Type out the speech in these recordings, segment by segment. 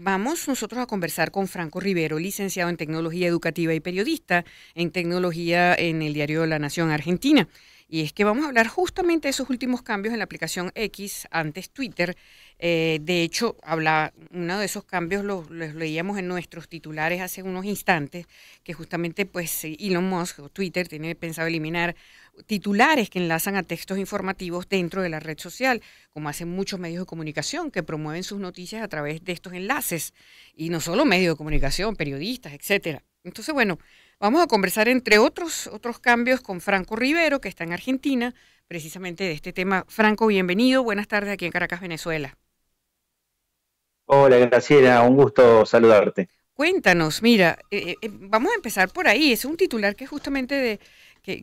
vamos nosotros a conversar con Franco Rivero, licenciado en Tecnología Educativa y periodista en Tecnología en el diario La Nación Argentina. Y es que vamos a hablar justamente de esos últimos cambios en la aplicación X, antes Twitter. Eh, de hecho, habla, uno de esos cambios los, leíamos en nuestros titulares hace unos instantes, que justamente pues eh, Elon Musk o Twitter tiene pensado eliminar titulares que enlazan a textos informativos dentro de la red social, como hacen muchos medios de comunicación que promueven sus noticias a través de estos enlaces. Y no solo medios de comunicación, periodistas, etcétera. Entonces, bueno, Vamos a conversar, entre otros, otros cambios, con Franco Rivero, que está en Argentina, precisamente de este tema. Franco, bienvenido. Buenas tardes aquí en Caracas, Venezuela. Hola, Graciela. Un gusto saludarte. Cuéntanos, mira, eh, eh, vamos a empezar por ahí. Es un titular que justamente de,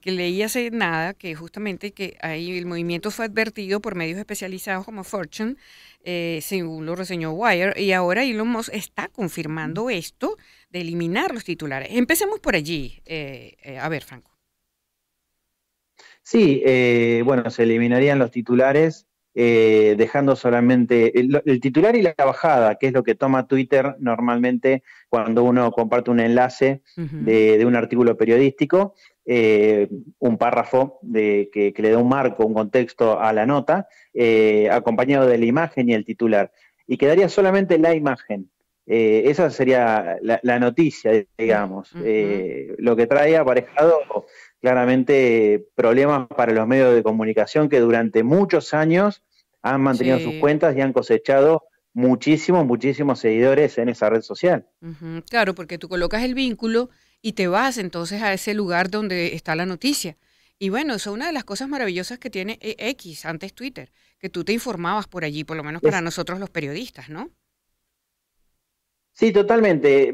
que, leí hace nada, que justamente que ahí el movimiento fue advertido por medios especializados como Fortune, eh, según lo reseñó Wire, y ahora Elon Musk está confirmando esto de eliminar los titulares. Empecemos por allí. Eh, eh, a ver, Franco. Sí, bueno, se eliminarían los titulares, dejando solamente el, titular y la bajada, que es lo que toma Twitter normalmente cuando uno comparte un enlace de, de un artículo periodístico eh, un párrafo de, que, le da un marco, un contexto a la nota, eh, acompañado de la imagen y el titular. Y quedaría solamente la imagen. Eh, esa sería la, noticia, digamos. lo que trae aparejado claramente problemas para los medios de comunicación que durante muchos años han mantenido sus cuentas y han cosechado muchísimos, muchísimos seguidores en esa red social. Claro, porque tú colocas el vínculo y te vas entonces a ese lugar donde está la noticia. Y bueno, eso es una de las cosas maravillosas que tiene e- X, antes Twitter, que tú te informabas por allí, por lo menos para nosotros los periodistas, ¿no? Sí, totalmente.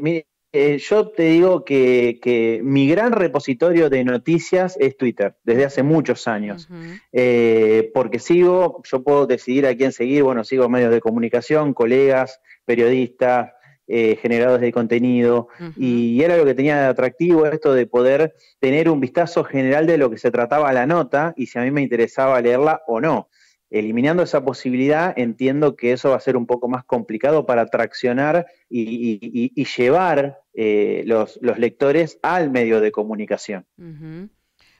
Eh, yo te digo que, mi gran repositorio de noticias es Twitter, desde hace muchos años, eh, porque sigo, yo puedo decidir a quién seguir, bueno, sigo medios de comunicación, colegas, periodistas, eh, generados de contenido, y era lo que tenía de atractivo esto de poder tener un vistazo general de lo que se trataba la nota y si a mí me interesaba leerla o no. Eliminando esa posibilidad, entiendo que eso va a ser un poco más complicado para traccionar y, llevar eh, los, lectores al medio de comunicación.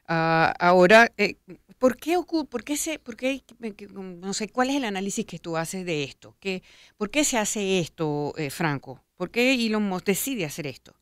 Ah, ahora, eh, ¿Por qué, ocurre, por qué se, por qué, no sé, cuál es el análisis que tú haces de esto? ¿Qué, ¿Por qué se hace esto, eh, Franco? ¿Por qué Elon Musk decide hacer esto?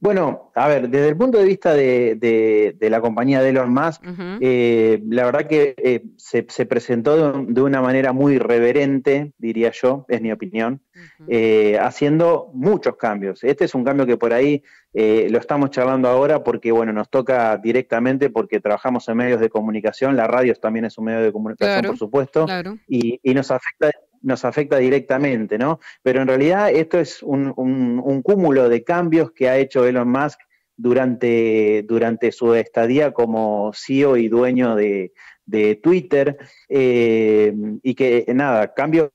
Bueno, a ver, desde el punto de vista de, la compañía de los Musk, eh, la verdad que eh, se, presentó de, una manera muy reverente, diría yo, es mi opinión, eh, haciendo muchos cambios. Este es un cambio que por ahí lo estamos charlando ahora porque, bueno, nos toca directamente porque trabajamos en medios de comunicación, la radio también es un medio de comunicación, por supuesto, y, y, nos afecta nos afecta directamente, ¿no? Pero en realidad esto es un, cúmulo de cambios que ha hecho Elon Musk durante, durante su estadía como CEO y dueño de, Twitter, eh, y que nada, cambios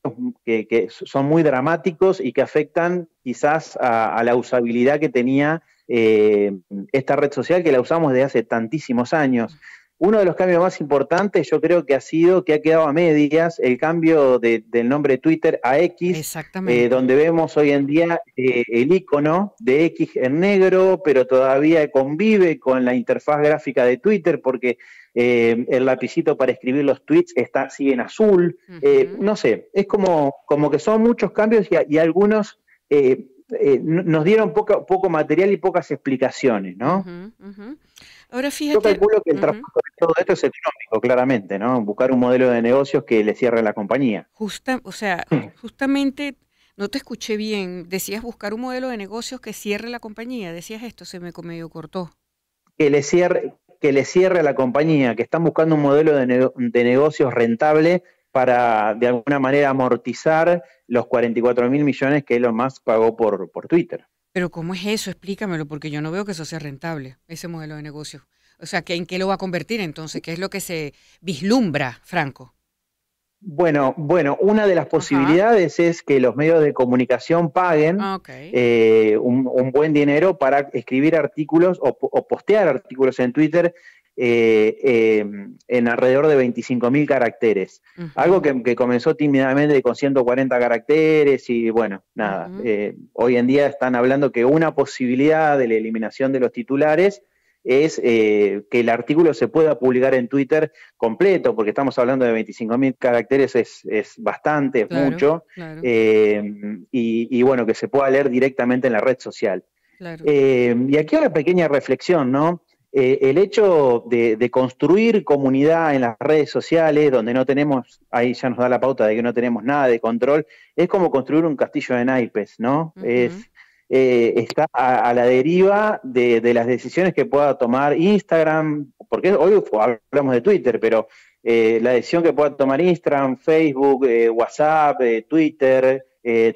que, son muy dramáticos y que afectan quizás a, la usabilidad que tenía eh, esta red social que la usamos desde hace tantísimos años. Uno de los cambios más importantes yo creo que ha sido que ha quedado a medias el cambio del nombre Twitter a X, eh, donde vemos hoy en día eh, el icono de X en negro, pero todavía convive con la interfaz gráfica de Twitter porque eh, el lapicito para escribir los tweets está sigue en azul. no sé, es como, como que son muchos cambios y, algunos... nos dieron poco, poco material y pocas explicaciones, ¿no? Ahora fíjate. Yo calculo que el trabajo de todo esto es económico, claramente, ¿no? Buscar un modelo de negocios que le cierre a la compañía. Justa, o sea, justamente no te escuché bien. Decías buscar un modelo de negocios que cierre la compañía. Decías esto, se me medio cortó. Que le cierre, que le cierre a la compañía, que están buscando un modelo de, negocios rentable para de alguna manera amortizar los 44 mil millones que Elon Musk pagó por, por Twitter. Pero ¿cómo es eso? Explícamelo, porque yo no veo que eso sea rentable, ese modelo de negocio. O sea, ¿en qué lo va a convertir entonces? ¿Qué es lo que se vislumbra, Franco? Bueno, bueno, una de las posibilidades es que los medios de comunicación paguen ah, eh, un, buen dinero para escribir artículos o, postear artículos en Twitter eh, eh, en alrededor de 25.000 caracteres. Algo que, comenzó tímidamente con 140 caracteres y bueno, nada. Eh, hoy en día están hablando que una posibilidad de la eliminación de los titulares es que el artículo se pueda publicar en Twitter completo, porque estamos hablando de 25.000 caracteres, es, bastante, es mucho, Y, bueno, que se pueda leer directamente en la red social. y aquí una pequeña reflexión, ¿no? Eh, el hecho de, construir comunidad en las redes sociales, donde no tenemos, ahí ya nos da la pauta de que no tenemos nada de control, es como construir un castillo de naipes, ¿no? Eh, está a, la deriva de, las decisiones que pueda tomar Instagram, porque hoy hablamos de Twitter, pero eh, la decisión que pueda tomar Instagram, Facebook, WhatsApp, Twitter, eh,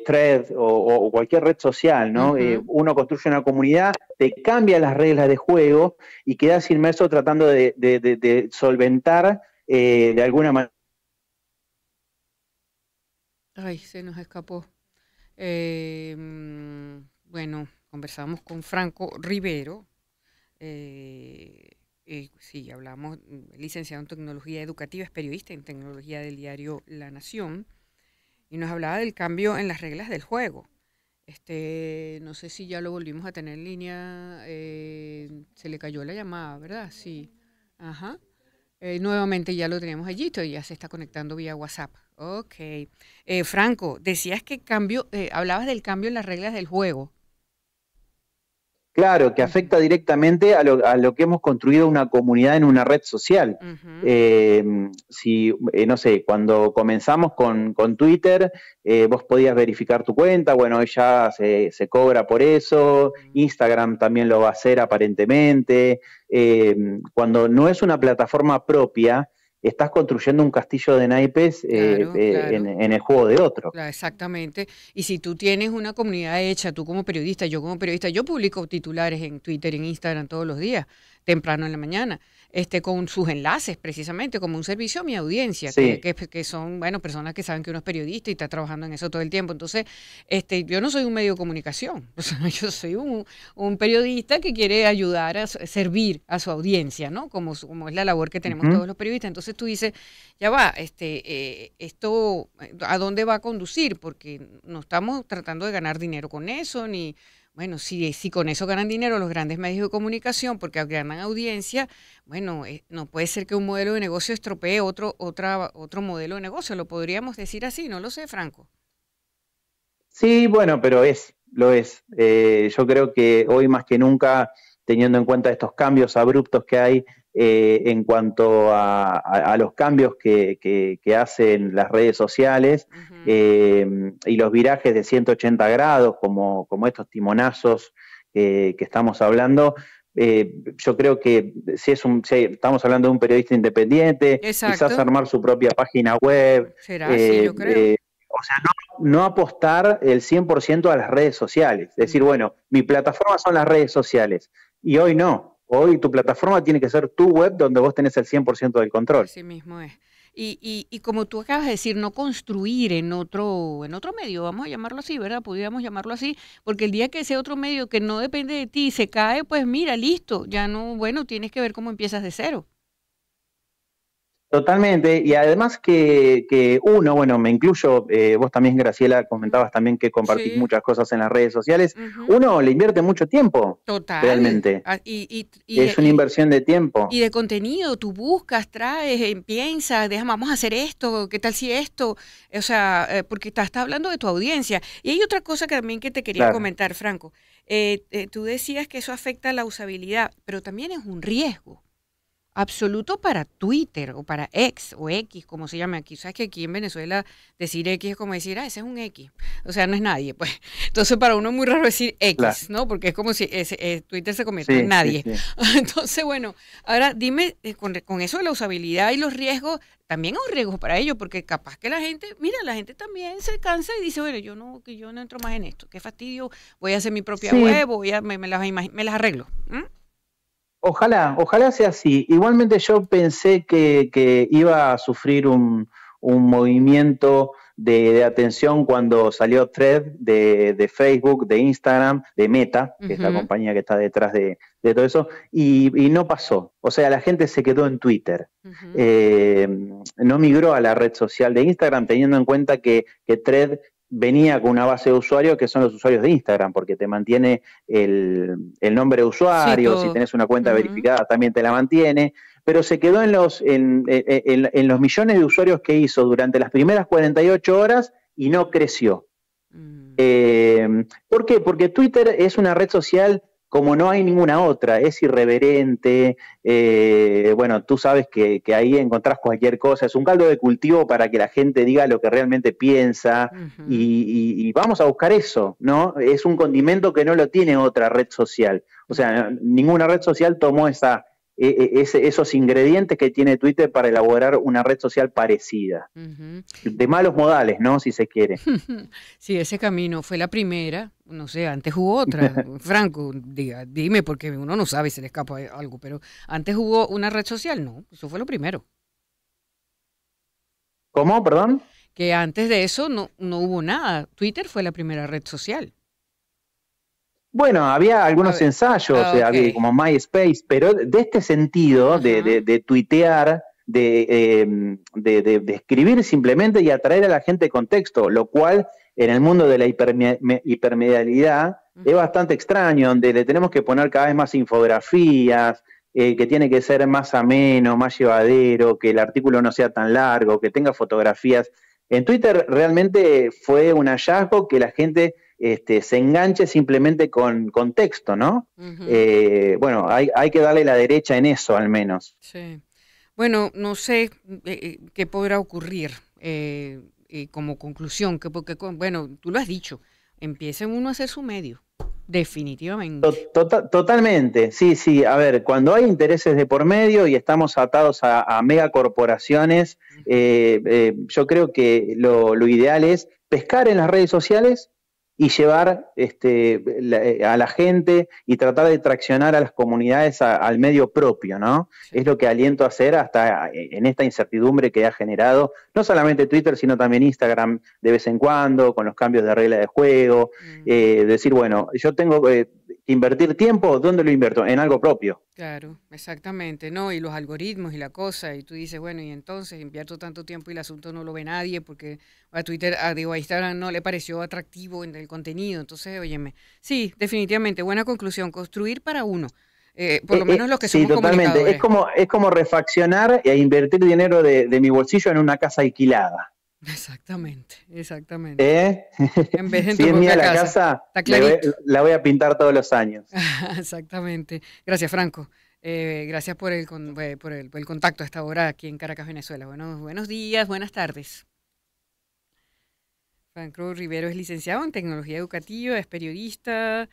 o, cualquier red social, ¿no? Eh, uno construye una comunidad, te cambia las reglas de juego y quedas inmerso tratando de, solventar eh, de alguna manera. Ay, se nos escapó. Em, bueno, conversamos con Franco Rivero. Eh, sí, hablamos, mm, licenciado en tecnología educativa, es periodista en tecnología del diario La Nación y nos hablaba del cambio en las reglas del juego. Este, no sé si ya lo volvimos a tener en línea. Eh, se le cayó la llamada, ¿verdad? Sí. Ajá. Eh, nuevamente ya lo tenemos allí, ya se está conectando vía WhatsApp. Ok. Eh, Franco, decías que cambio, hablabas del cambio en las reglas del juego. Claro, que afecta directamente a lo, que hemos construido una comunidad en una red social. Eh, si, eh, no sé, cuando comenzamos con, Twitter, eh, vos podías verificar tu cuenta, bueno, ella se, cobra por eso, Instagram también lo va a hacer aparentemente. cuando no es una plataforma propia, estás construyendo un castillo de naipes eh, eh, En, el juego de otro. exactamente. Y si tú tienes una comunidad hecha, tú como periodista, yo como periodista, yo publico titulares en Twitter, en Instagram todos los días, temprano en la mañana, este, con sus enlaces precisamente, como un servicio a mi audiencia, que, son, bueno, personas que saben que uno es periodista y está trabajando en eso todo el tiempo. Entonces, este, yo no soy un medio de comunicación, yo soy un, periodista que quiere ayudar a servir a su audiencia, ¿no? Como, como es la labor que tenemos todos los periodistas. Entonces, tú dices, ya va, este, eh, esto, ¿a dónde va a conducir? Porque no estamos tratando de ganar dinero con eso, ni, bueno, si, si con eso ganan dinero los grandes medios de comunicación, porque ganan audiencia, bueno, eh, no puede ser que un modelo de negocio estropee otro, otro modelo de negocio, lo podríamos decir así, no lo sé, Franco. Sí, bueno, pero es, lo es. Eh, yo creo que hoy más que nunca teniendo en cuenta estos cambios abruptos que hay eh, en cuanto a, los cambios que, hacen las redes sociales eh, y los virajes de 180 grados, como, estos timonazos que estamos hablando. Eh, yo creo que si es un estamos hablando de un periodista independiente, quizás armar su propia página web. o sea, no, no apostar el 100% a las redes sociales. Es decir, bueno, mi plataforma son las redes sociales. Y hoy no. Hoy tu plataforma tiene que ser tu web donde vos tenés el 100% del control. Sí mismo es. Y, y, como tú acabas de decir, no construir en otro, en otro medio, vamos a llamarlo así, ¿verdad? Podríamos llamarlo así, porque el día que ese otro medio que no depende de ti se cae, pues mira, listo, ya no, bueno, tienes que ver cómo empiezas de cero. Totalmente, y además que, uno, bueno, me incluyo, eh, vos también Graciela comentabas también que compartís muchas cosas en las redes sociales, uno le invierte mucho tiempo, Total. realmente, ah, y, es una inversión de tiempo. Y de contenido, tú buscas, traes, eh, piensas, dejamos vamos a hacer esto, qué tal si esto, o sea, eh, porque estás, hablando de tu audiencia. Y hay otra cosa también que te quería comentar, Franco, tú decías que eso afecta la usabilidad, pero también es un riesgo absoluto para Twitter o para X o X, como se llama aquí. Sabes que aquí en Venezuela decir X es como decir, ah, ese es un X. O sea, no es nadie, pues. Entonces, para uno es muy raro decir X, ¿no? Porque es como si eh, Twitter se convierte en nadie. Entonces, bueno, ahora dime, eh, con, eso de la usabilidad y los riesgos, también hay riesgos para ello, porque capaz que la gente, mira, la gente también se cansa y dice, bueno, yo no, que yo no entro más en esto, qué fastidio, voy a hacer mi propia web, voy me, las, arreglo. Ojalá, ojalá sea así. Igualmente yo pensé que, iba a sufrir un, movimiento de, atención cuando salió Thread de, Facebook, de Instagram, de Meta, que es la compañía que está detrás de, todo eso, y, no pasó. O sea, la gente se quedó en Twitter. Eh, no migró a la red social de Instagram, teniendo en cuenta que, que venía con una base de usuarios que son los usuarios de Instagram, porque te mantiene el, nombre de usuario, si tenés una cuenta verificada también te la mantiene, pero se quedó en los, en, los millones de usuarios que hizo durante las primeras 48 horas y no creció. Mm. Eh, ¿Por qué? Porque Twitter es una red social como no hay ninguna otra, es irreverente, eh, bueno, tú sabes que, ahí encontrás cualquier cosa, es un caldo de cultivo para que la gente diga lo que realmente piensa y, vamos a buscar eso, ¿no? Es un condimento que no lo tiene otra red social, o sea, ninguna red social tomó esa, e, e, esos ingredientes que tiene Twitter para elaborar una red social parecida. De malos modales, ¿no? Si se quiere. sí, ese camino fue la primera, no sé, antes hubo otra. Franco, diga, dime, porque uno no sabe, si le escapa algo, pero antes hubo una red social, no, eso fue lo primero. ¿Cómo? Perdón. Que antes de eso no, no hubo nada. Twitter fue la primera red social. Bueno, había algunos ah, ensayos, ah, había como MySpace, pero de este sentido, de, de, tuitear, em, de, escribir simplemente y atraer a la gente contexto, lo cual en el mundo de la hipermedialidad es bastante extraño, donde le tenemos que poner cada vez más infografías, eh, que tiene que ser más ameno, más llevadero, que el artículo no sea tan largo, que tenga fotografías. En Twitter realmente fue un hallazgo que la gente este, se enganche simplemente con, contexto, texto, ¿no? Eh, bueno, hay, que darle la derecha en eso al menos. Sí. Bueno, no sé eh, eh, qué podrá ocurrir como conclusión, que porque, bueno, tú lo has dicho, empiecen uno a hacer su medio. Definitivamente. Tota, totalmente, sí, sí. A ver, cuando hay intereses de por medio y estamos atados a, megacorporaciones, yo creo que lo, ideal es pescar en las redes sociales y llevar este, eh, a la gente y tratar de traccionar a las comunidades al medio propio, ¿no? Es lo que aliento a hacer hasta eh, en esta incertidumbre que ha generado no solamente Twitter, sino también Instagram de vez en cuando, con los cambios de regla de juego, mm. eh, decir, bueno, yo tengo invertir tiempo, ¿dónde lo invierto? En algo propio. Claro, exactamente, ¿no? Y los algoritmos y la cosa, y tú dices, bueno, y entonces invierto tanto tiempo y el asunto no lo ve nadie porque a Twitter, a, digo, Instagram no le pareció atractivo el contenido, entonces, óyeme, sí, definitivamente, buena conclusión, construir para uno. Eh, por eh, lo eh, menos los que somos sí, totalmente. Es como, es como refaccionar e invertir dinero de mi bolsillo en una casa alquilada. Exactamente, exactamente. ¿Eh? En vez de si es mía la casa, la voy a pintar todos los años. exactamente. Gracias, Franco. Eh, gracias eh, por el, el, contacto a esta hora aquí en Caracas, Venezuela. buenos días, buenas tardes. Franco Rivero es licenciado en tecnología educativa, es periodista,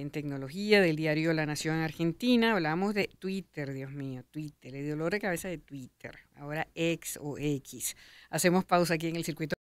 en tecnología del diario La Nación Argentina. Hablamos de Twitter, Dios mío, Twitter, el dolor de cabeza de Twitter, ahora X o X. Hacemos pausa aquí en el circuito.